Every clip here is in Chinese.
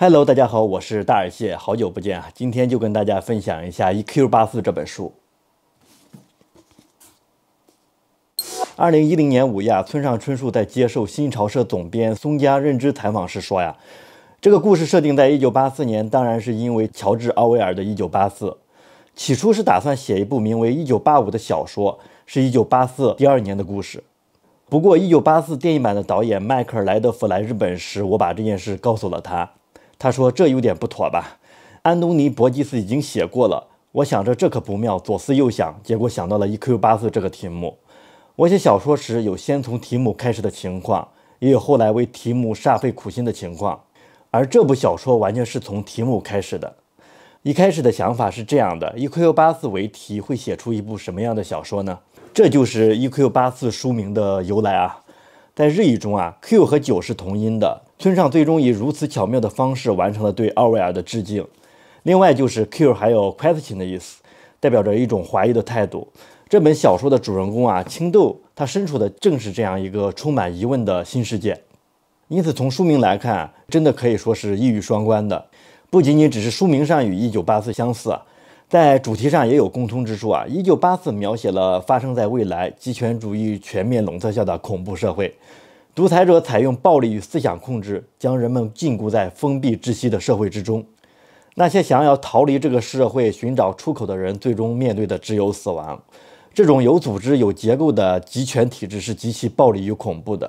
Hello，大家好，我是大耳蟹，好久不见啊！今天就跟大家分享一下《E.Q. 八四》这本书。二零一零年五月，村上春树在接受新潮社总编松江认知采访时说：“呀，这个故事设定在一九八四年，当然是因为乔治奥威尔的《一九八四》。起初是打算写一部名为《一九八五》的小说，是一九八四第二年的故事。不过，《一九八四》电影版的导演迈克尔莱德福来日本时，我把这件事告诉了他。”他说：“这有点不妥吧？”安东尼·伯吉斯已经写过了。我想着这可不妙，左思右想，结果想到了《E Q 八四》这个题目。我写小说时有先从题目开始的情况，也有后来为题目煞费苦心的情况。而这部小说完全是从题目开始的。一开始的想法是这样的：《E Q 八四》为题，会写出一部什么样的小说呢？这就是《E Q 八四》书名的由来啊。在日语中啊，Q 和九是同音的。村上最终以如此巧妙的方式完成了对奥威尔的致敬。另外，就是 Q 还有 question 的意思，代表着一种怀疑的态度。这本小说的主人公啊，青豆，他身处的正是这样一个充满疑问的新世界。因此，从书名来看，真的可以说是一语双关的，不仅仅只是书名上与《一九八四》相似，在主题上也有共通之处啊。《一九八四》描写了发生在未来极权主义全面笼罩下的恐怖社会。独裁者采用暴力与思想控制，将人们禁锢在封闭窒息的社会之中。那些想要逃离这个社会、寻找出口的人，最终面对的只有死亡。这种有组织、有结构的集权体制是极其暴力与恐怖的。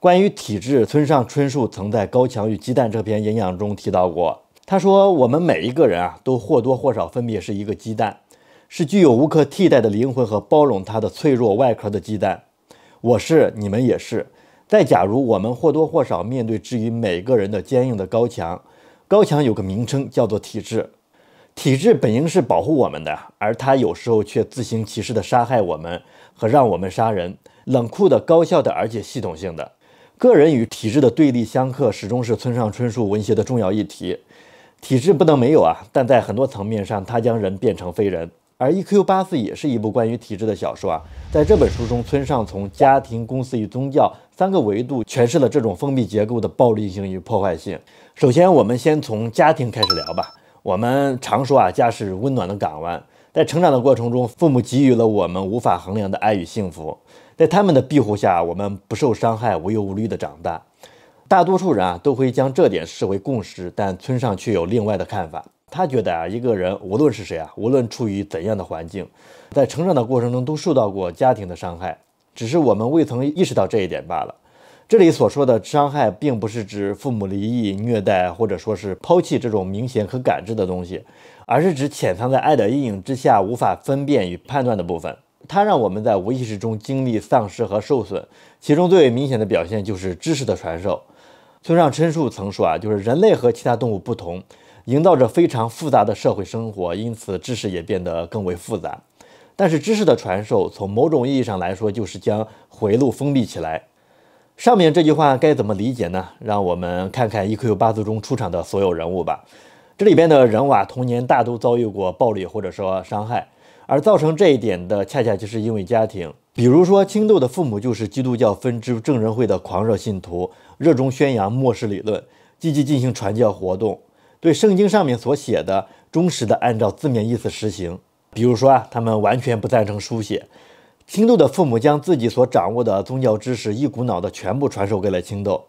关于体制，村上春树曾在《高墙与鸡蛋》这篇演讲中提到过。他说：“我们每一个人啊，都或多或少分别是一个鸡蛋，是具有无可替代的灵魂和包容它的脆弱外壳的鸡蛋。我是，你们也是。”再假如我们或多或少面对之于每个人的坚硬的高墙，高墙有个名称叫做体制，体制本应是保护我们的，而它有时候却自行其是的杀害我们和让我们杀人，冷酷的高效的而且系统性的。个人与体制的对立相克始终是村上春树文学的重要议题。体制不能没有啊，但在很多层面上，它将人变成非人。而《E.Q. 八四》也是一部关于体制的小说啊，在这本书中，村上从家庭、公司与宗教三个维度诠释了这种封闭结构的暴力性与破坏性。首先，我们先从家庭开始聊吧。我们常说啊，家是温暖的港湾，在成长的过程中，父母给予了我们无法衡量的爱与幸福，在他们的庇护下，我们不受伤害、无忧无虑的长大。大多数人啊，都会将这点视为共识，但村上却有另外的看法。他觉得啊，一个人无论是谁啊，无论处于怎样的环境，在成长的过程中都受到过家庭的伤害，只是我们未曾意识到这一点罢了。这里所说的伤害，并不是指父母离异、虐待或者说是抛弃这种明显可感知的东西，而是指潜藏在爱的阴影之下、无法分辨与判断的部分。它让我们在无意识中经历丧失和受损，其中最为明显的表现就是知识的传授。村上春树曾说啊，就是人类和其他动物不同。营造着非常复杂的社会生活，因此知识也变得更为复杂。但是知识的传授，从某种意义上来说，就是将回路封闭起来。上面这句话该怎么理解呢？让我们看看《E Q 八族》中出场的所有人物吧。这里边的人娃童年大都遭遇过暴力或者说伤害，而造成这一点的，恰恰就是因为家庭。比如说，青豆的父母就是基督教分支证人会的狂热信徒，热衷宣扬末世理论，积极进行传教活动。对圣经上面所写的，忠实的按照字面意思实行。比如说啊，他们完全不赞成书写。青豆的父母将自己所掌握的宗教知识，一股脑的全部传授给了青豆。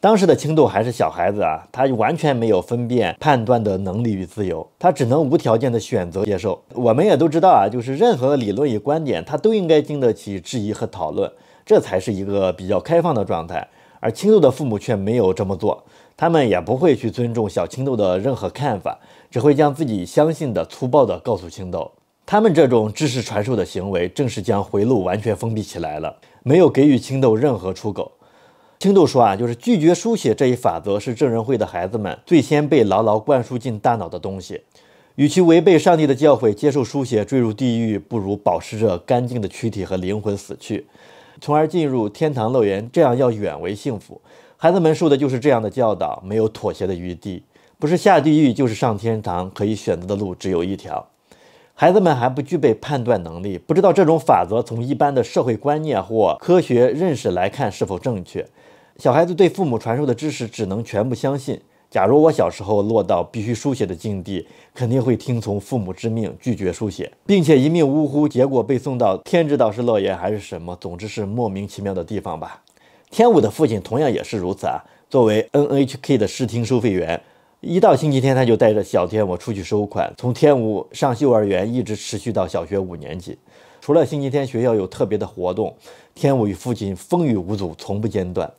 当时的青豆还是小孩子啊，他完全没有分辨判断的能力与自由，他只能无条件的选择接受。我们也都知道啊，就是任何理论与观点，他都应该经得起质疑和讨论，这才是一个比较开放的状态。而青豆的父母却没有这么做。他们也不会去尊重小青豆的任何看法，只会将自己相信的粗暴地告诉青豆。他们这种知识传授的行为，正是将回路完全封闭起来了，没有给予青豆任何出口。青豆说啊，就是拒绝书写这一法则是证人会的孩子们最先被牢牢灌输进大脑的东西。与其违背上帝的教诲，接受书写，坠入地狱，不如保持着干净的躯体和灵魂死去，从而进入天堂乐园，这样要远为幸福。孩子们受的就是这样的教导，没有妥协的余地，不是下地狱就是上天堂，可以选择的路只有一条。孩子们还不具备判断能力，不知道这种法则从一般的社会观念或科学认识来看是否正确。小孩子对父母传授的知识只能全部相信。假如我小时候落到必须书写的境地，肯定会听从父母之命，拒绝书写，并且一命呜呼，结果被送到天知道是乐园还是什么，总之是莫名其妙的地方吧。天武的父亲同样也是如此啊。作为 NHK 的视听收费员，一到星期天他就带着小天我出去收款。从天武上幼儿园一直持续到小学五年级，除了星期天学校有特别的活动，天武与父亲风雨无阻，从不间断。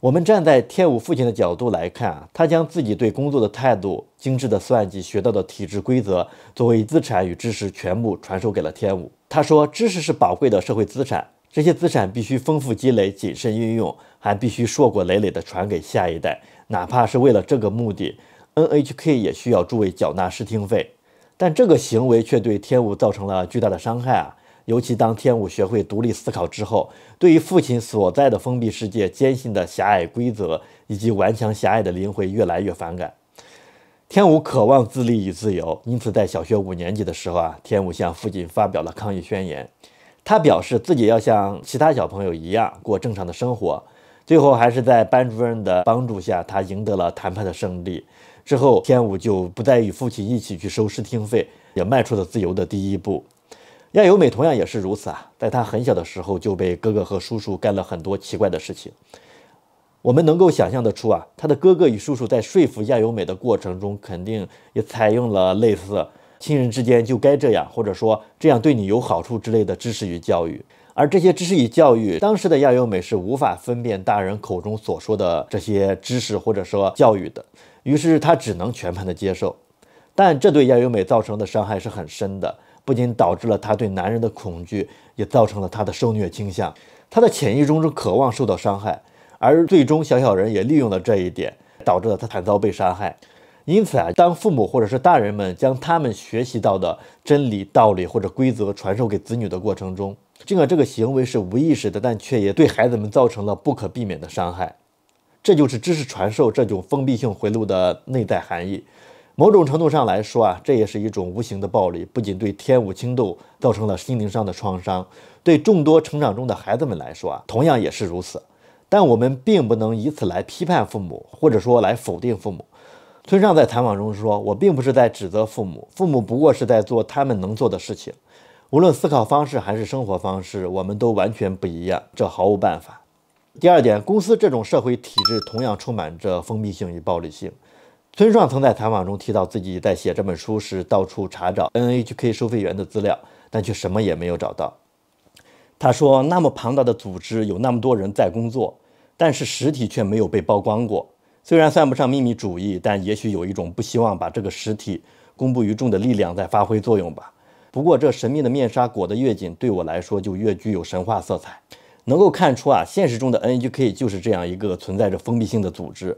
我们站在天武父亲的角度来看，啊，他将自己对工作的态度、精致的算计学到的体制规则作为资产与知识，全部传授给了天武。他说：“知识是宝贵的社会资产。”这些资产必须丰富积累、谨慎运用，还必须硕果累累地传给下一代。哪怕是为了这个目的，NHK 也需要诸位缴纳视听费。但这个行为却对天武造成了巨大的伤害啊！尤其当天武学会独立思考之后，对于父亲所在的封闭世界、坚信的狭隘规则以及顽强狭隘的灵魂越来越反感。天武渴望自立与自由，因此在小学五年级的时候啊，天武向父亲发表了抗议宣言。他表示自己要像其他小朋友一样过正常的生活，最后还是在班主任的帮助下，他赢得了谈判的胜利。之后，天武就不再与父亲一起去收视听费，也迈出了自由的第一步。亚由美同样也是如此啊，在他很小的时候就被哥哥和叔叔干了很多奇怪的事情。我们能够想象得出啊，他的哥哥与叔叔在说服亚由美的过程中，肯定也采用了类似。亲人之间就该这样，或者说这样对你有好处之类的知识与教育，而这些知识与教育，当时的亚由美是无法分辨大人口中所说的这些知识或者说教育的，于是她只能全盘的接受。但这对亚由美造成的伤害是很深的，不仅导致了她对男人的恐惧，也造成了她的受虐倾向。她的潜意识中渴望受到伤害，而最终小小人也利用了这一点，导致了她惨遭被杀害。因此啊，当父母或者是大人们将他们学习到的真理、道理或者规则传授给子女的过程中，尽管这个行为是无意识的，但却也对孩子们造成了不可避免的伤害。这就是知识传授这种封闭性回路的内在含义。某种程度上来说啊，这也是一种无形的暴力，不仅对天武青斗造成了心灵上的创伤，对众多成长中的孩子们来说啊，同样也是如此。但我们并不能以此来批判父母，或者说来否定父母。村上在采访中说：“我并不是在指责父母，父母不过是在做他们能做的事情。无论思考方式还是生活方式，我们都完全不一样，这毫无办法。”第二点，公司这种社会体制同样充满着封闭性与暴力性。村上曾在采访中提到，自己在写这本书时到处查找 NHK 收费员的资料，但却什么也没有找到。他说：“那么庞大的组织，有那么多人在工作，但是实体却没有被曝光过。”虽然算不上秘密主义，但也许有一种不希望把这个实体公布于众的力量在发挥作用吧。不过，这神秘的面纱裹得越紧，对我来说就越具有神话色彩。能够看出啊，现实中的 NHK 就是这样一个存在着封闭性的组织。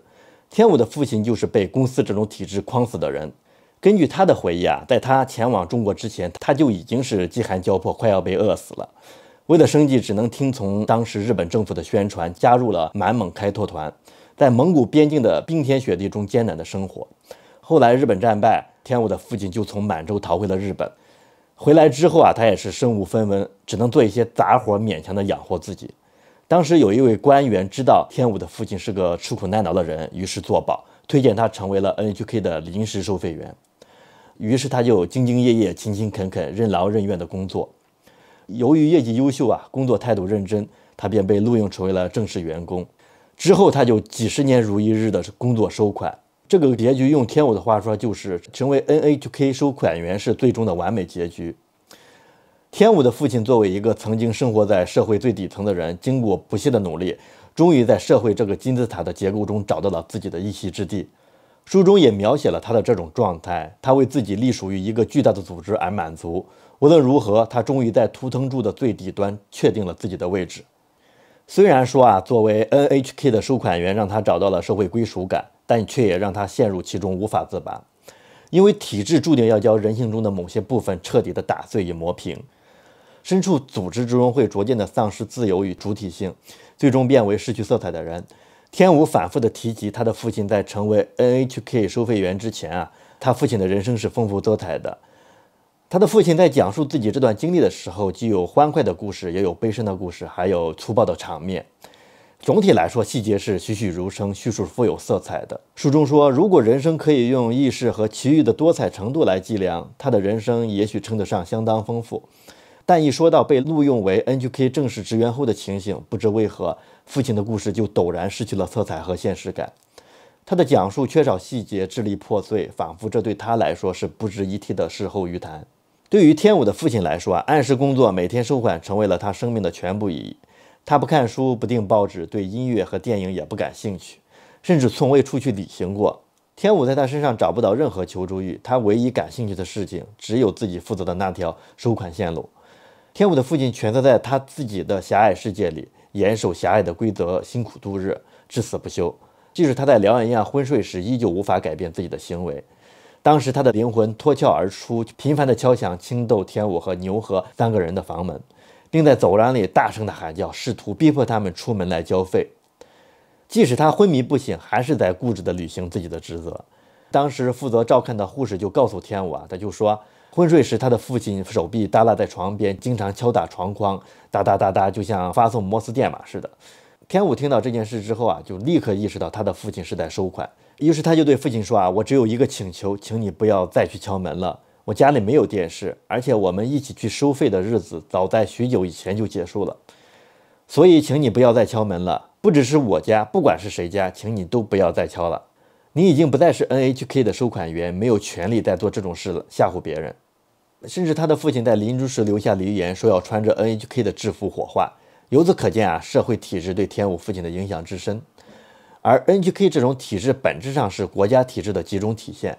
天武的父亲就是被公司这种体制框死的人。根据他的回忆啊，在他前往中国之前，他就已经是饥寒交迫，快要被饿死了。为了生计，只能听从当时日本政府的宣传，加入了满蒙开拓团。在蒙古边境的冰天雪地中艰难的生活，后来日本战败，天武的父亲就从满洲逃回了日本。回来之后啊，他也是身无分文，只能做一些杂活，勉强的养活自己。当时有一位官员知道天武的父亲是个吃苦耐劳的人，于是作保推荐他成为了 NHK 的临时收费员。于是他就兢兢业业、勤勤恳恳、任劳任怨的工作。由于业绩优秀啊，工作态度认真，他便被录用成为了正式员工。之后，他就几十年如一日的工作收款。这个结局用天武的话说，就是成为 n h k 收款员是最终的完美结局。天武的父亲作为一个曾经生活在社会最底层的人，经过不懈的努力，终于在社会这个金字塔的结构中找到了自己的一席之地。书中也描写了他的这种状态，他为自己隶属于一个巨大的组织而满足。无论如何，他终于在图腾柱的最底端确定了自己的位置。虽然说啊，作为 NHK 的收款员，让他找到了社会归属感，但却也让他陷入其中无法自拔。因为体制注定要将人性中的某些部分彻底的打碎与磨平，身处组织之中会逐渐的丧失自由与主体性，最终变为失去色彩的人。天武反复的提及，他的父亲在成为 NHK 收费员之前啊，他父亲的人生是丰富多彩的。他的父亲在讲述自己这段经历的时候，既有欢快的故事，也有悲伤的故事，还有粗暴的场面。总体来说，细节是栩栩如生，叙述富有色彩的。书中说，如果人生可以用意识和奇遇的多彩程度来计量，他的人生也许称得上相当丰富。但一说到被录用为 NQK 正式职员后的情形，不知为何，父亲的故事就陡然失去了色彩和现实感。他的讲述缺少细节，支离破碎，仿佛这对他来说是不值一提的事后余谈。对于天武的父亲来说啊，按时工作、每天收款成为了他生命的全部意义。他不看书、不订报纸，对音乐和电影也不感兴趣，甚至从未出去旅行过。天武在他身上找不到任何求助欲，他唯一感兴趣的事情只有自己负责的那条收款线路。天武的父亲蜷缩在他自己的狭隘世界里，严守狭隘的规则，辛苦度日，至死不休。即使他在疗养院昏睡时，依旧无法改变自己的行为。当时他的灵魂脱壳而出，频繁地敲响青豆、天武和牛和三个人的房门，并在走廊里大声地喊叫，试图逼迫他们出门来交费。即使他昏迷不醒，还是在固执地履行自己的职责。当时负责照看的护士就告诉天武啊，他就说，昏睡时他的父亲手臂耷拉在床边，经常敲打床框，哒哒哒哒，就像发送摩斯电码似的。天武听到这件事之后啊，就立刻意识到他的父亲是在收款。于是他就对父亲说：“啊，我只有一个请求，请你不要再去敲门了。我家里没有电视，而且我们一起去收费的日子早在许久以前就结束了。所以，请你不要再敲门了。不只是我家，不管是谁家，请你都不要再敲了。你已经不再是 NHK 的收款员，没有权利再做这种事了，吓唬别人。甚至他的父亲在临终时留下遗言，说要穿着 NHK 的制服火化。由此可见啊，社会体制对天武父亲的影响之深。”而 NHK 这种体制本质上是国家体制的集中体现。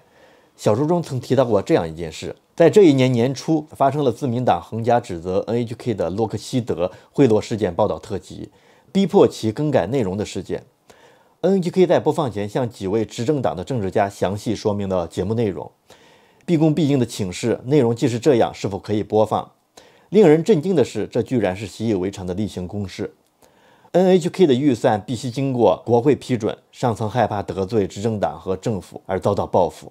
小说中曾提到过这样一件事：在这一年年初，发生了自民党横加指责 NHK 的洛克希德贿赂事件报道特辑，逼迫其更改内容的事件。NHK 在播放前向几位执政党的政治家详细说明了节目内容，毕恭毕敬地请示内容既是这样，是否可以播放？令人震惊的是，这居然是习以为常的例行公事。NHK 的预算必须经过国会批准，上层害怕得罪执政党和政府而遭到报复。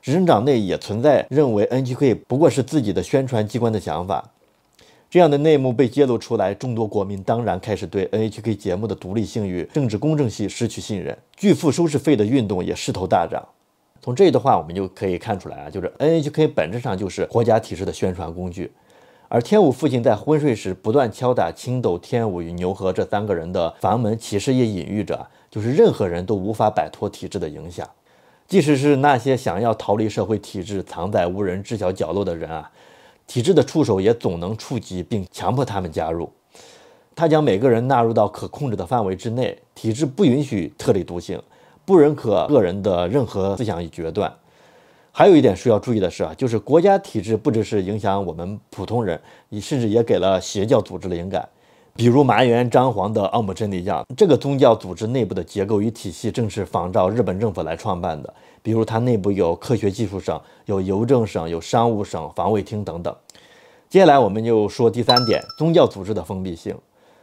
执政党内也存在认为 NHK 不过是自己的宣传机关的想法。这样的内幕被揭露出来，众多国民当然开始对 NHK 节目的独立性与政治公正性失去信任，拒付收视费的运动也势头大涨。从这段话我们就可以看出来啊，就是 NHK 本质上就是国家体制的宣传工具。而天武父亲在昏睡时不断敲打青斗、天武与牛河这三个人的房门，其实也隐喻着，就是任何人都无法摆脱体制的影响。即使是那些想要逃离社会体制、藏在无人知晓角落的人啊，体制的触手也总能触及，并强迫他们加入。他将每个人纳入到可控制的范围之内，体制不允许特立独行，不认可个人的任何思想与决断。还有一点需要注意的是啊，就是国家体制不只是影响我们普通人，你甚至也给了邪教组织的灵感。比如麻原彰晃的奥姆真理教，这个宗教组织内部的结构与体系正是仿照日本政府来创办的。比如它内部有科学技术省、有邮政省、有商务省、防卫厅等等。接下来我们就说第三点，宗教组织的封闭性。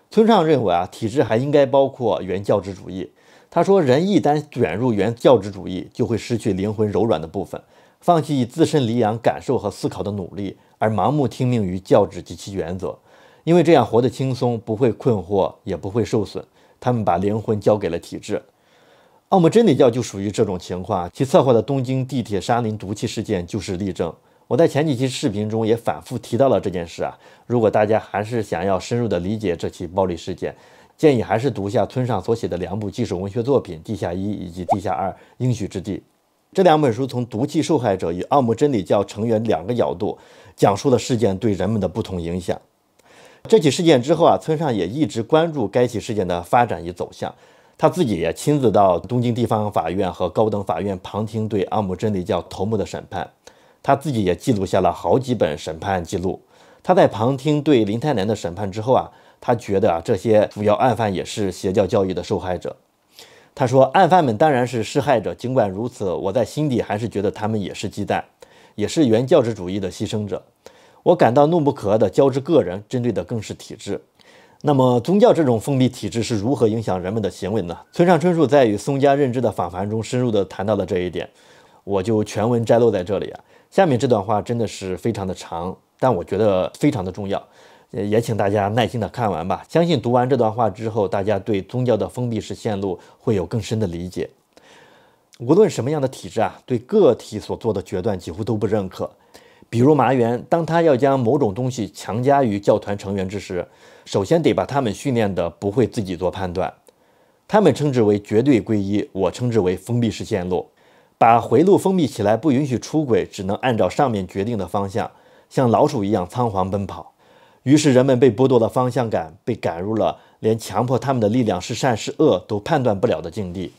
村上认为啊，体制还应该包括原教旨主义。他说，人一旦卷入原教旨主义，就会失去灵魂柔软的部分。放弃以自身理想、感受和思考的努力，而盲目听命于教旨及其原则，因为这样活得轻松，不会困惑，也不会受损。他们把灵魂交给了体制。奥姆真理教就属于这种情况，其策划的东京地铁沙林毒气事件就是例证。我在前几期视频中也反复提到了这件事啊。如果大家还是想要深入的理解这起暴力事件，建议还是读下村上所写的两部纪实文学作品《地下一》以及《地下二：应许之地》。这两本书从毒气受害者与奥姆真理教成员两个角度，讲述了事件对人们的不同影响。这起事件之后啊，村上也一直关注该起事件的发展与走向。他自己也亲自到东京地方法院和高等法院旁听对奥姆真理教头目的审判。他自己也记录下了好几本审判记录。他在旁听对林泰南的审判之后啊，他觉得啊，这些主要案犯也是邪教教义的受害者。他说：“案犯们当然是施害者，尽管如此，我在心底还是觉得他们也是鸡蛋，也是原教旨主义的牺牲者。我感到怒不可遏的交织个人，针对的更是体制。那么，宗教这种封闭体制是如何影响人们的行为呢？”村上春树在与松家认知的访谈中深入地谈到了这一点，我就全文摘录在这里。啊。下面这段话真的是非常的长，但我觉得非常的重要。也请大家耐心的看完吧。相信读完这段话之后，大家对宗教的封闭式线路会有更深的理解。无论什么样的体制啊，对个体所做的决断几乎都不认可。比如麻原，当他要将某种东西强加于教团成员之时，首先得把他们训练的不会自己做判断。他们称之为绝对归一，我称之为封闭式线路，把回路封闭起来，不允许出轨，只能按照上面决定的方向，像老鼠一样仓皇奔跑。于是人们被剥夺了方向感，被赶入了连强迫他们的力量是善是恶都判断不了的境地。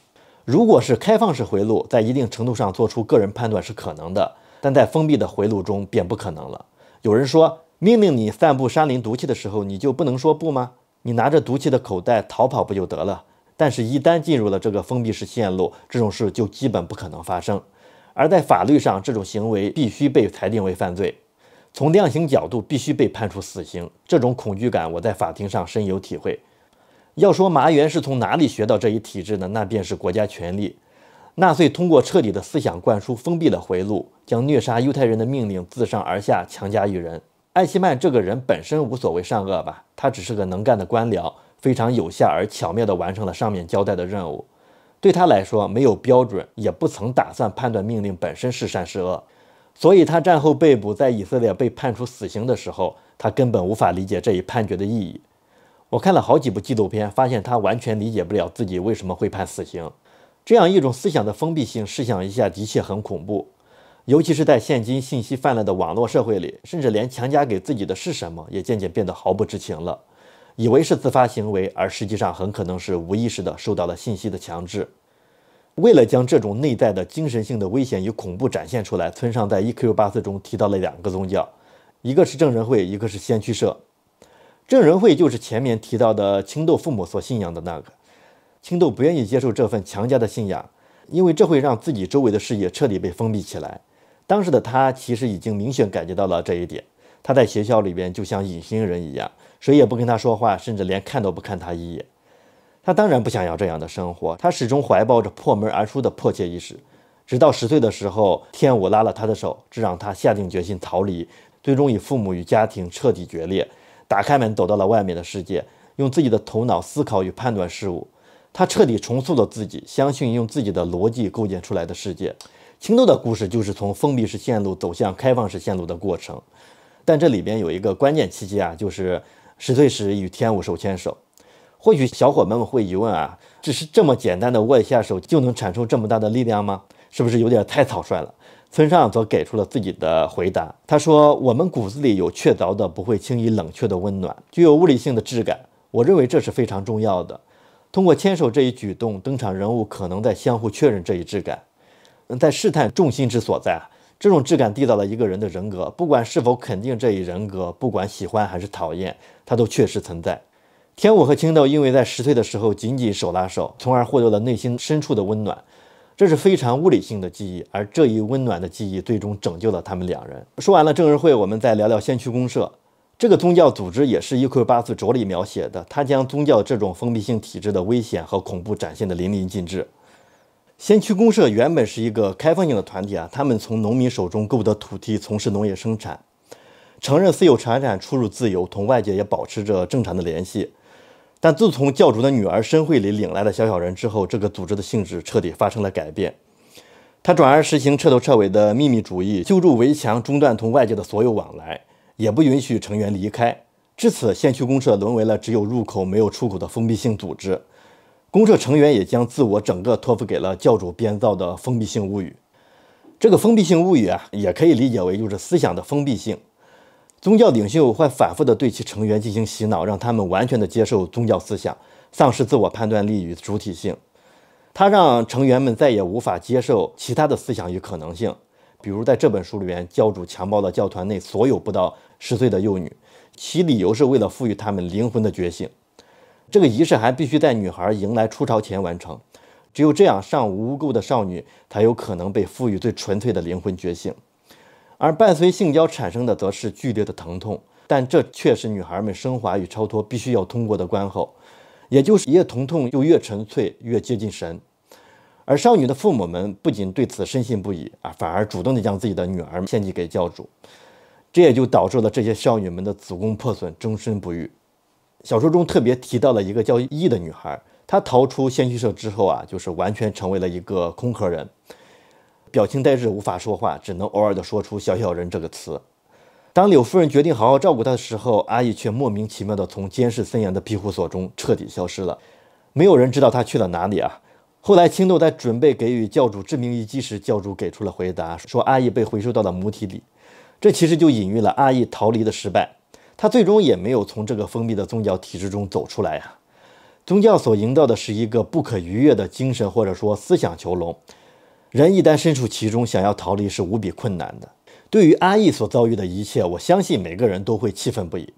如果是开放式回路，在一定程度上做出个人判断是可能的，但在封闭的回路中便不可能了。有人说，命令你散布山林毒气的时候，你就不能说不吗？你拿着毒气的口袋逃跑不就得了？但是，一旦进入了这个封闭式线路，这种事就基本不可能发生，而在法律上，这种行为必须被裁定为犯罪。从量刑角度，必须被判处死刑。这种恐惧感，我在法庭上深有体会。要说麻原是从哪里学到这一体制的，那便是国家权力。纳粹通过彻底的思想灌输，封闭了回路，将虐杀犹太人的命令自上而下强加于人。艾希曼这个人本身无所谓善恶吧，他只是个能干的官僚，非常有效而巧妙地完成了上面交代的任务。对他来说，没有标准，也不曾打算判断命令本身是善是恶。所以，他战后被捕，在以色列被判处死刑的时候，他根本无法理解这一判决的意义。我看了好几部纪录片，发现他完全理解不了自己为什么会判死刑。这样一种思想的封闭性，试想一下，的确很恐怖。尤其是在现今信息泛滥的网络社会里，甚至连强加给自己的是什么，也渐渐变得毫不知情了，以为是自发行为，而实际上很可能是无意识的受到了信息的强制。为了将这种内在的精神性的危险与恐怖展现出来，村上在《E Q 八四》中提到了两个宗教，一个是证人会，一个是先驱社。证人会就是前面提到的青豆父母所信仰的那个。青豆不愿意接受这份强加的信仰，因为这会让自己周围的视野彻底被封闭起来。当时的他其实已经明显感觉到了这一点。他在学校里边就像隐形人一样，谁也不跟他说话，甚至连看都不看他一眼。他当然不想要这样的生活，他始终怀抱着破门而出的迫切意识，直到十岁的时候，天武拉了他的手，这让他下定决心逃离，最终与父母与家庭彻底决裂，打开门走到了外面的世界，用自己的头脑思考与判断事物，他彻底重塑了自己，相信用自己的逻辑构建出来的世界。青豆的故事就是从封闭式线路走向开放式线路的过程，但这里边有一个关键契机啊，就是十岁时与天武手牵手。或许小伙伴们会疑问啊，只是这么简单的握一下手，就能产生这么大的力量吗？是不是有点太草率了？村上则给出了自己的回答。他说：“我们骨子里有确凿的、不会轻易冷却的温暖，具有物理性的质感。我认为这是非常重要的。通过牵手这一举动，登场人物可能在相互确认这一质感，在试探重心之所在。这种质感缔造了一个人的人格，不管是否肯定这一人格，不管喜欢还是讨厌，它都确实存在。”天武和青豆因为在十岁的时候紧紧手拉手，从而获得了内心深处的温暖，这是非常物理性的记忆。而这一温暖的记忆最终拯救了他们两人。说完了证人会，我们再聊聊先驱公社。这个宗教组织也是伊库巴斯着力描写的。他将宗教这种封闭性体制的危险和恐怖展现的淋漓尽致。先驱公社原本是一个开放性的团体啊，他们从农民手中购得土地，从事农业生产，承认私有财产，出入自由，同外界也保持着正常的联系。但自从教主的女儿申惠里领来了小小人之后，这个组织的性质彻底发生了改变。他转而实行彻头彻尾的秘密主义，修筑围墙，中断同外界的所有往来，也不允许成员离开。至此，县区公社沦为了只有入口没有出口的封闭性组织。公社成员也将自我整个托付给了教主编造的封闭性物语。这个封闭性物语啊，也可以理解为就是思想的封闭性。宗教领袖会反复地对其成员进行洗脑，让他们完全地接受宗教思想，丧失自我判断力与主体性。他让成员们再也无法接受其他的思想与可能性。比如，在这本书里面，教主强暴了教团内所有不到十岁的幼女，其理由是为了赋予她们灵魂的觉醒。这个仪式还必须在女孩迎来初潮前完成，只有这样，尚无污垢的少女才有可能被赋予最纯粹的灵魂觉醒。而伴随性交产生的，则是剧烈的疼痛，但这却是女孩们升华与超脱必须要通过的关口，也就是越疼痛，就越纯粹，越接近神。而少女的父母们不仅对此深信不疑啊，反而主动地将自己的女儿献祭给教主，这也就导致了这些少女们的子宫破损，终身不育。小说中特别提到了一个叫伊的女孩，她逃出先驱社之后啊，就是完全成为了一个空壳人。表情呆滞，无法说话，只能偶尔的说出“小小人”这个词。当柳夫人决定好好照顾他的时候，阿义却莫名其妙的从监视森严的庇护所中彻底消失了，没有人知道他去了哪里啊！后来青豆在准备给予教主致命一击时，教主给出了回答，说阿义被回收到了母体里。这其实就隐喻了阿义逃离的失败，他最终也没有从这个封闭的宗教体制中走出来啊！宗教所营造的是一个不可逾越的精神或者说思想囚笼。人一旦身处其中，想要逃离是无比困难的。对于阿义所遭遇的一切，我相信每个人都会气愤不已。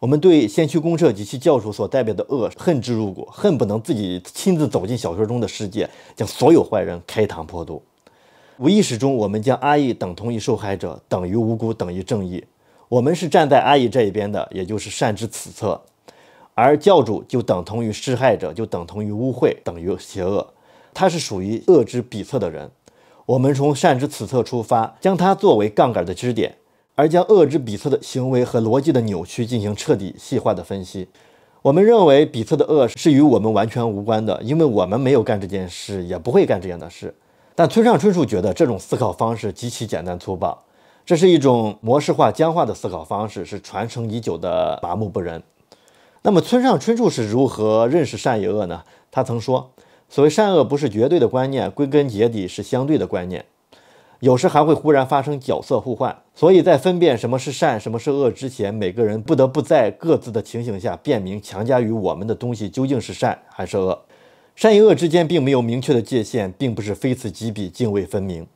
我们对先驱公社及其教主所代表的恶恨之入骨，恨不能自己亲自走进小说中的世界，将所有坏人开膛破肚。无意识中，我们将阿义等同于受害者，等于无辜，等于正义。我们是站在阿义这一边的，也就是善之此侧，而教主就等同于施害者，就等同于污秽，等于邪恶。他是属于恶之彼侧的人，我们从善之此侧出发，将它作为杠杆的支点，而将恶之彼侧的行为和逻辑的扭曲进行彻底细化的分析。我们认为彼侧的恶是与我们完全无关的，因为我们没有干这件事，也不会干这样的事。但村上春树觉得这种思考方式极其简单粗暴，这是一种模式化僵化的思考方式，是传承已久的麻木不仁。那么村上春树是如何认识善与恶呢？他曾说。所谓善恶不是绝对的观念，归根结底是相对的观念，有时还会忽然发生角色互换。所以在分辨什么是善，什么是恶之前，每个人不得不在各自的情形下辨明强加于我们的东西究竟是善还是恶。善与恶之间并没有明确的界限，并不是非此即彼、泾渭分明，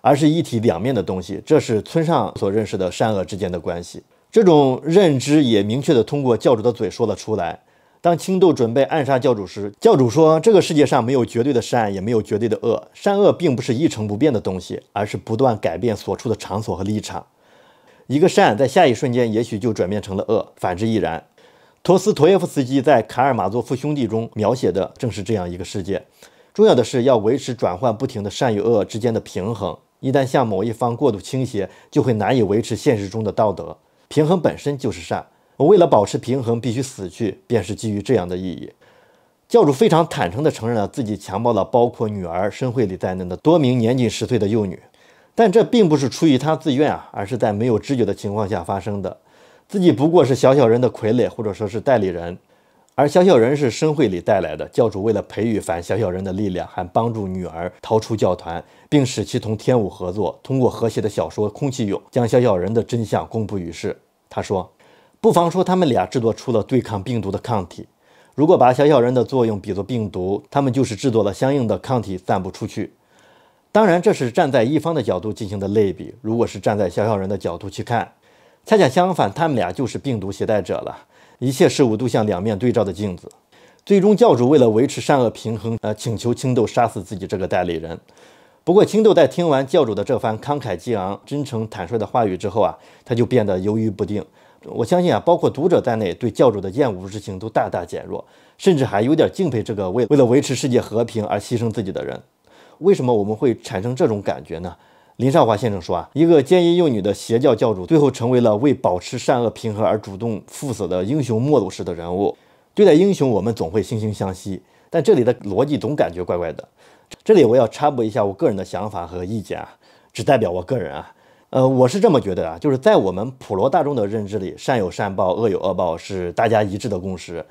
而是一体两面的东西。这是村上所认识的善恶之间的关系。这种认知也明确的通过教主的嘴说了出来。当青豆准备暗杀教主时，教主说：“这个世界上没有绝对的善，也没有绝对的恶，善恶并不是一成不变的东西，而是不断改变所处的场所和立场。一个善在下一瞬间也许就转变成了恶，反之亦然。”陀思妥耶夫斯基在《卡尔马佐夫兄弟》中描写的正是这样一个世界。重要的是要维持转换不停的善与恶之间的平衡，一旦向某一方过度倾斜，就会难以维持现实中的道德平衡本身就是善。我为了保持平衡，必须死去，便是基于这样的意义。教主非常坦诚地承认了自己强暴了包括女儿申惠里在内的多名年仅十岁的幼女，但这并不是出于他自愿啊，而是在没有知觉的情况下发生的。自己不过是小小人的傀儡，或者说是代理人。而小小人是申惠里带来的。教主为了培育反小小人的力量，还帮助女儿逃出教团，并使其同天武合作，通过和谐的小说《空气勇》将小小人的真相公布于世。他说。不妨说他们俩制作出了对抗病毒的抗体。如果把小小人的作用比作病毒，他们就是制作了相应的抗体，散布出去。当然，这是站在一方的角度进行的类比。如果是站在小小人的角度去看，恰恰相反，他们俩就是病毒携带者了。一切事物都像两面对照的镜子。最终，教主为了维持善恶平衡，呃，请求青豆杀死自己这个代理人。不过，青豆在听完教主的这番慷慨激昂、真诚坦率的话语之后啊，他就变得犹豫不定。我相信啊，包括读者在内，对教主的厌恶之情都大大减弱，甚至还有点敬佩这个为为了维持世界和平而牺牲自己的人。为什么我们会产生这种感觉呢？林少华先生说啊，一个奸淫幼女的邪教教主，最后成为了为保持善恶平衡而主动赴死的英雄末路式的人物。对待英雄，我们总会惺惺相惜，但这里的逻辑总感觉怪怪的。这里我要插播一下我个人的想法和意见啊，只代表我个人啊。呃，我是这么觉得啊，就是在我们普罗大众的认知里，善有善报，恶有恶报是大家一致的共识，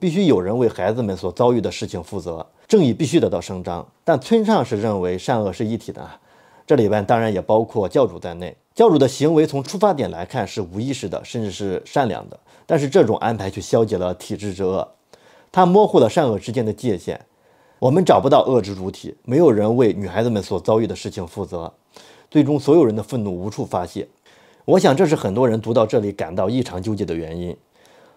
必须有人为孩子们所遭遇的事情负责，正义必须得到伸张。但村上是认为善恶是一体的，这里边当然也包括教主在内，教主的行为从出发点来看是无意识的，甚至是善良的，但是这种安排却消解了体制之恶，他模糊了善恶之间的界限，我们找不到恶之主体，没有人为女孩子们所遭遇的事情负责。最终，所有人的愤怒无处发泄。我想，这是很多人读到这里感到异常纠结的原因。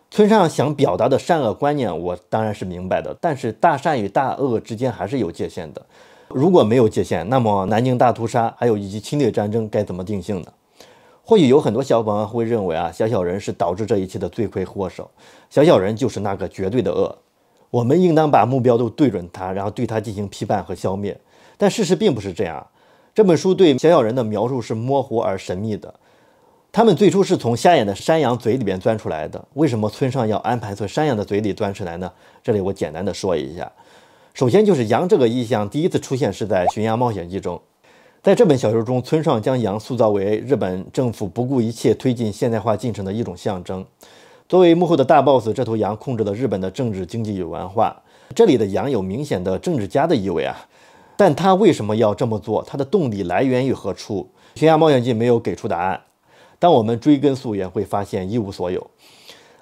村上想表达的善恶观念，我当然是明白的。但是，大善与大恶之间还是有界限的。如果没有界限，那么南京大屠杀还有以及侵略战争该怎么定性呢？或许有很多小伙伴会认为啊，小小人是导致这一切的罪魁祸首，小小人就是那个绝对的恶。我们应当把目标都对准他，然后对他进行批判和消灭。但事实并不是这样。这本书对小小人的描述是模糊而神秘的。他们最初是从瞎眼的山羊嘴里边钻出来的。为什么村上要安排从山羊的嘴里钻出来呢？这里我简单的说一下。首先就是羊这个意象第一次出现是在《巡洋冒险记》中，在这本小说中，村上将羊塑造为日本政府不顾一切推进现代化进程的一种象征。作为幕后的大 boss，这头羊控制了日本的政治、经济与文化。这里的羊有明显的政治家的意味啊。但他为什么要这么做？他的动力来源于何处？悬崖望远镜没有给出答案。当我们追根溯源，会发现一无所有。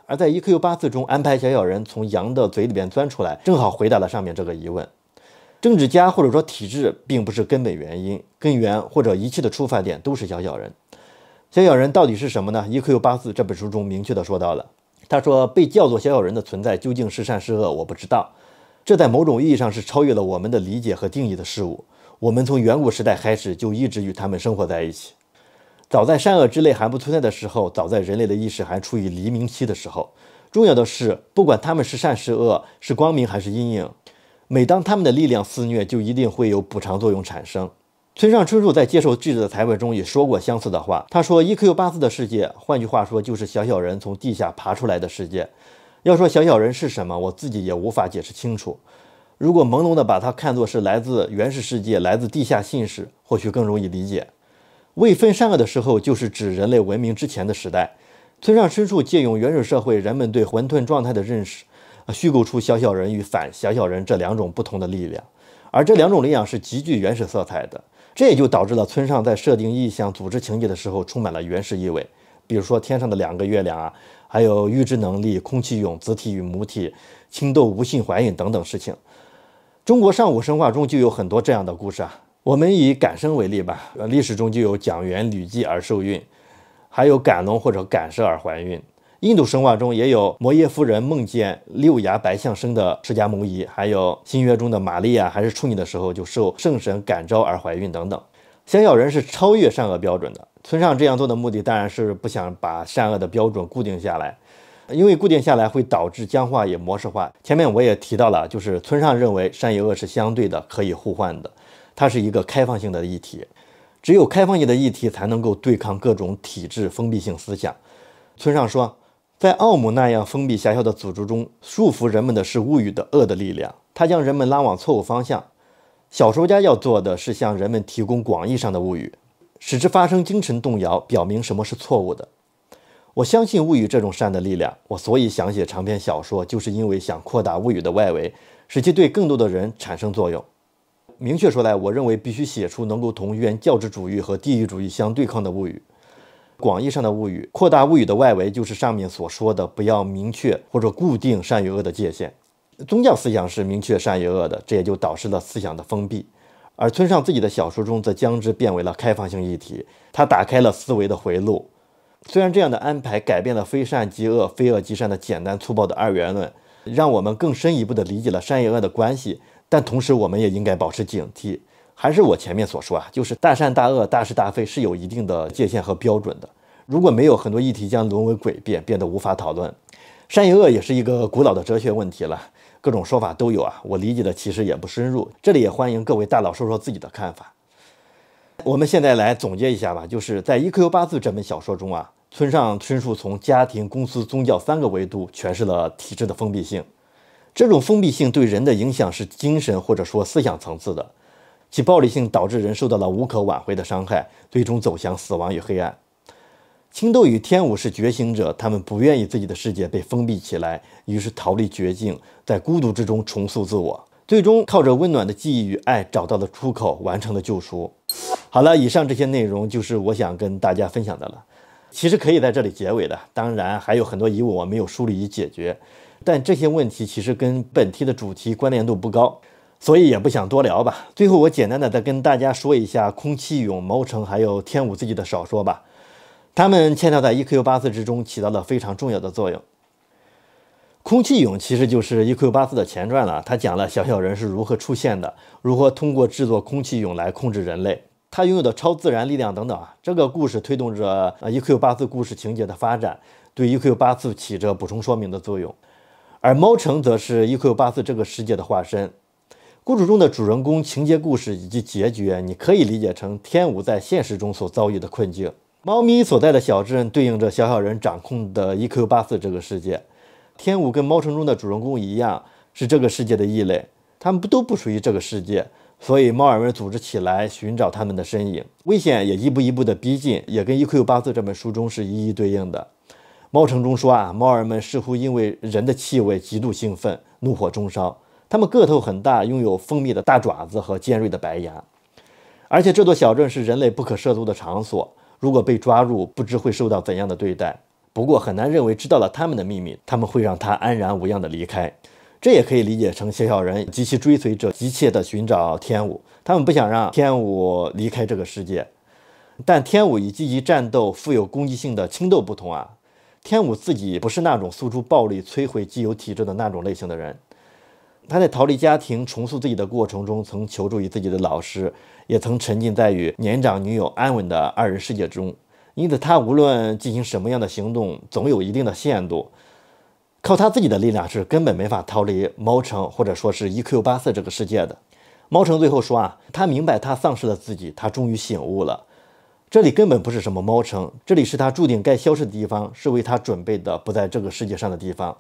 而在《e Q 八四》中安排小小人从羊的嘴里边钻出来，正好回答了上面这个疑问。政治家或者说体制并不是根本原因，根源或者一切的出发点都是小小人。小小人到底是什么呢？《e Q 八四》这本书中明确的说到了。他说：“被叫做小小人的存在究竟是善是恶？我不知道。”这在某种意义上是超越了我们的理解和定义的事物。我们从远古时代开始就一直与他们生活在一起。早在善恶之类还不存在的时候，早在人类的意识还处于黎明期的时候，重要的是，不管他们是善是恶，是光明还是阴影，每当他们的力量肆虐，就一定会有补偿作用产生。村上春树在接受记者的采访中也说过相似的话。他说：“E.Q. 八四的世界，换句话说，就是小小人从地下爬出来的世界。”要说小小人是什么，我自己也无法解释清楚。如果朦胧地把它看作是来自原始世界、来自地下信使，或许更容易理解。未分善恶的时候，就是指人类文明之前的时代。村上春树借用原始社会人们对混沌状态的认识，虚构出小小人与反小小人这两种不同的力量，而这两种力量是极具原始色彩的。这也就导致了村上在设定意象、组织情节的时候，充满了原始意味。比如说天上的两个月亮啊。还有预知能力、空气蛹、子体与母体、青豆无性怀孕等等事情。中国上古神话中就有很多这样的故事啊。我们以感生为例吧，历史中就有蒋元履迹而受孕，还有感龙或者感蛇而怀孕。印度神话中也有摩耶夫人梦见六牙白象生的释迦牟尼，还有新约中的玛利亚还是处女的时候就受圣神感召而怀孕等等。香药人是超越善恶标准的。村上这样做的目的当然是不想把善恶的标准固定下来，因为固定下来会导致僵化也模式化。前面我也提到了，就是村上认为善与恶是相对的，可以互换的，它是一个开放性的议题。只有开放性的议题才能够对抗各种体制封闭性思想。村上说，在奥姆那样封闭狭小的组织中，束缚人们的是物语的恶的力量，它将人们拉往错误方向。小说家要做的是向人们提供广义上的物语。使之发生精神动摇，表明什么是错误的。我相信物语这种善的力量。我所以想写长篇小说，就是因为想扩大物语的外围，使其对更多的人产生作用。明确说来，我认为必须写出能够同原教旨主义和地域主义相对抗的物语。广义上的物语，扩大物语的外围，就是上面所说的，不要明确或者固定善与恶的界限。宗教思想是明确善与恶的，这也就导致了思想的封闭。而村上自己的小说中，则将之变为了开放性议题，他打开了思维的回路。虽然这样的安排改变了非善即恶、非恶即善的简单粗暴的二元论，让我们更深一步地理解了善与恶的关系，但同时我们也应该保持警惕。还是我前面所说啊，就是大善大恶、大是大非是有一定的界限和标准的。如果没有，很多议题将沦为诡辩，变得无法讨论。善与恶也是一个古老的哲学问题了。各种说法都有啊，我理解的其实也不深入，这里也欢迎各位大佬说说自己的看法。我们现在来总结一下吧，就是在《一 Q 八字》这本小说中啊，村上春树从家庭、公司、宗教三个维度诠释了体制的封闭性。这种封闭性对人的影响是精神或者说思想层次的，其暴力性导致人受到了无可挽回的伤害，最终走向死亡与黑暗。青豆与天武是觉醒者，他们不愿意自己的世界被封闭起来，于是逃离绝境，在孤独之中重塑自我，最终靠着温暖的记忆与爱找到了出口，完成了救赎。好了，以上这些内容就是我想跟大家分享的了。其实可以在这里结尾的，当然还有很多疑问我没有梳理与解决，但这些问题其实跟本题的主题关联度不高，所以也不想多聊吧。最后，我简单的再跟大家说一下空气勇毛城还有天武自己的小说吧。他们嵌套在《E Q 八四》之中起到了非常重要的作用。《空气俑其实就是《E Q 八四》的前传了，它讲了小小人是如何出现的，如何通过制作空气俑来控制人类，他拥有的超自然力量等等啊。这个故事推动着 E Q 八四》故事情节的发展，对《E Q 八四》起着补充说明的作用。而《猫城》则是《E Q 八四》这个世界的化身。故事中的主人公情节故事以及结局，你可以理解成天舞在现实中所遭遇的困境。猫咪所在的小镇对应着小小人掌控的《E Q 八四》这个世界。天武跟猫城中的主人公一样，是这个世界的异类，他们不都不属于这个世界，所以猫儿们组织起来寻找他们的身影。危险也一步一步的逼近，也跟《E Q 八四》这本书中是一一对应的。猫城中说啊，猫儿们似乎因为人的气味极度兴奋，怒火中烧。它们个头很大，拥有锋利的大爪子和尖锐的白牙，而且这座小镇是人类不可涉足的场所。如果被抓住，不知会受到怎样的对待。不过很难认为知道了他们的秘密，他们会让他安然无恙的离开。这也可以理解成小小人及其追随者急切的寻找天武，他们不想让天武离开这个世界。但天武与积极战斗、富有攻击性的青豆不同啊，天武自己不是那种输出暴力、摧毁既有体制的那种类型的人。他在逃离家庭、重塑自己的过程中，曾求助于自己的老师，也曾沉浸在与年长女友安稳的二人世界中。因此，他无论进行什么样的行动，总有一定的限度。靠他自己的力量是根本没法逃离猫城，或者说是 EQ 八四这个世界的。猫城最后说：“啊，他明白，他丧失了自己，他终于醒悟了。这里根本不是什么猫城，这里是他注定该消失的地方，是为他准备的，不在这个世界上的地方。”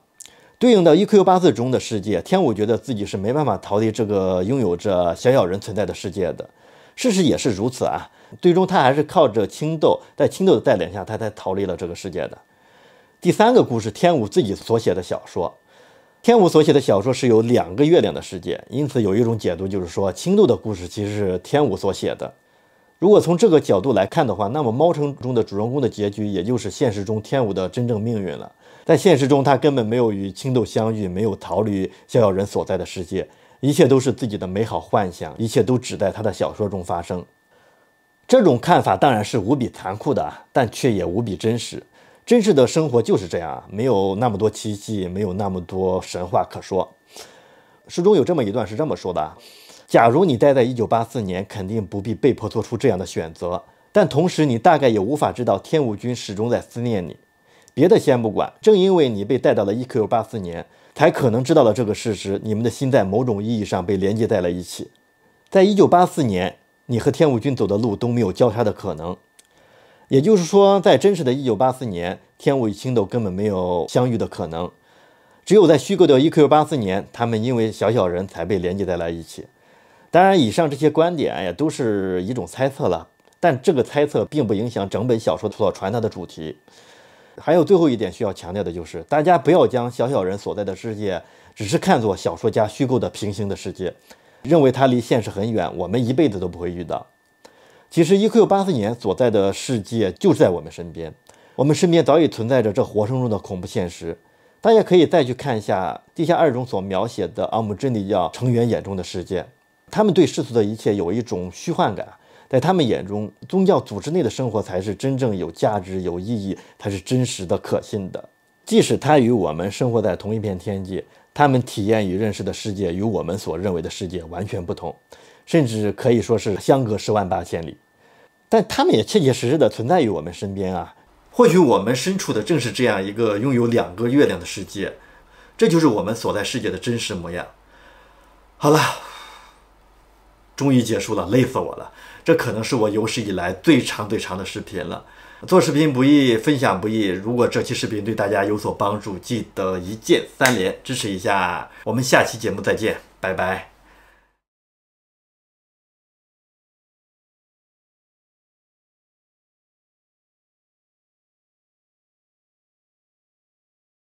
对应到 E Q 八四中的世界，天武觉得自己是没办法逃离这个拥有着小小人存在的世界的，事实也是如此啊。最终他还是靠着青豆，在青豆的带领下，他才逃离了这个世界的。第三个故事，天武自己所写的小说，天武所写的小说是有两个月亮的世界，因此有一种解读就是说，青豆的故事其实是天武所写的。如果从这个角度来看的话，那么猫城中的主人公的结局，也就是现实中天武的真正命运了。在现实中，他根本没有与青豆相遇，没有逃离逍遥人所在的世界，一切都是自己的美好幻想，一切都只在他的小说中发生。这种看法当然是无比残酷的，但却也无比真实。真实的生活就是这样，没有那么多奇迹，没有那么多神话可说。书中有这么一段是这么说的：假如你待在1984年，肯定不必被迫做出这样的选择，但同时你大概也无法知道天武君始终在思念你。别的先不管，正因为你被带到了 E Q 八四年，才可能知道了这个事实。你们的心在某种意义上被连接在了一起。在1984年，你和天武君走的路都没有交叉的可能，也就是说，在真实的一九八四年，天武与青斗根本没有相遇的可能。只有在虚构的 E Q 八四年，他们因为小小人才被连接在了一起。当然，以上这些观点也都是一种猜测了，但这个猜测并不影响整本小说所传达的主题。还有最后一点需要强调的就是，大家不要将小小人所在的世界，只是看作小说家虚构的平行的世界，认为它离现实很远，我们一辈子都不会遇到。其实，伊 Q 八四年所在的世界就在我们身边，我们身边早已存在着这活生生的恐怖现实。大家可以再去看一下《地下二》中所描写的阿姆真理亚成员眼中的世界，他们对世俗的一切有一种虚幻感。在他们眼中，宗教组织内的生活才是真正有价值、有意义，才是真实的、可信的。即使他与我们生活在同一片天地，他们体验与认识的世界与我们所认为的世界完全不同，甚至可以说是相隔十万八千里。但他们也切切实实地存在于我们身边啊！或许我们身处的正是这样一个拥有两个月亮的世界，这就是我们所在世界的真实模样。好了，终于结束了，累死我了。这可能是我有史以来最长最长的视频了。做视频不易，分享不易。如果这期视频对大家有所帮助，记得一键三连支持一下。我们下期节目再见，拜拜。